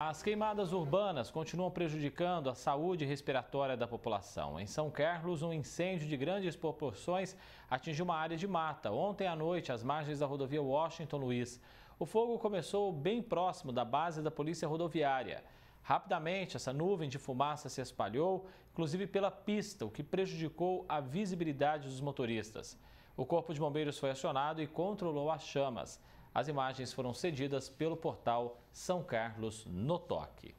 As queimadas urbanas continuam prejudicando a saúde respiratória da população. Em São Carlos, um incêndio de grandes proporções atingiu uma área de mata ontem à noite, às margens da rodovia Washington Luiz. O fogo começou bem próximo da base da Polícia Rodoviária. Rapidamente, essa nuvem de fumaça se espalhou, inclusive pela pista, o que prejudicou a visibilidade dos motoristas. O Corpo de Bombeiros foi acionado e controlou as chamas. As imagens foram cedidas pelo portal São Carlos no Toque.